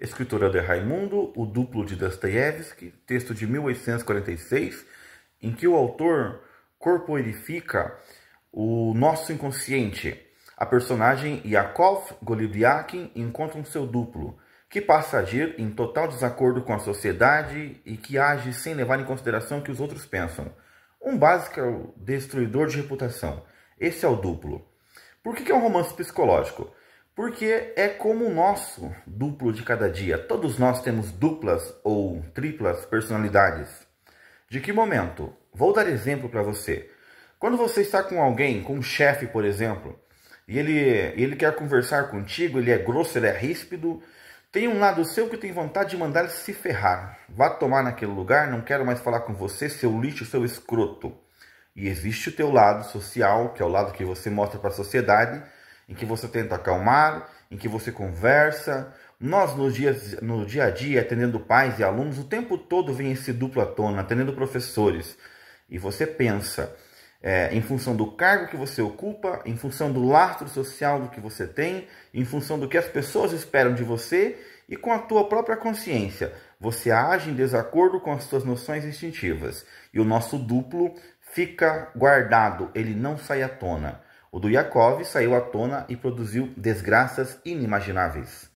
Escritora de Raimundo, O Duplo de Dostoiévski, texto de 1846, em que o autor corporifica o nosso inconsciente. A personagem Yakov Golibiakin encontra um seu duplo, que passa a agir em total desacordo com a sociedade e que age sem levar em consideração o que os outros pensam. Um básico destruidor de reputação. Esse é o duplo. Por que é um romance psicológico? porque é como o nosso duplo de cada dia. Todos nós temos duplas ou triplas personalidades. De que momento? Vou dar exemplo para você. Quando você está com alguém, com um chefe, por exemplo, e ele, ele quer conversar contigo, ele é grosso, ele é ríspido, tem um lado seu que tem vontade de mandar ele se ferrar. Vá tomar naquele lugar, não quero mais falar com você, seu lixo, seu escroto. E existe o teu lado social, que é o lado que você mostra para a sociedade, em que você tenta acalmar, em que você conversa. Nós, no dia, no dia a dia, atendendo pais e alunos, o tempo todo vem esse duplo à tona, atendendo professores. E você pensa, é, em função do cargo que você ocupa, em função do lastro social do que você tem, em função do que as pessoas esperam de você e com a tua própria consciência. Você age em desacordo com as suas noções instintivas e o nosso duplo fica guardado, ele não sai à tona. O do Yakov saiu à tona e produziu desgraças inimagináveis.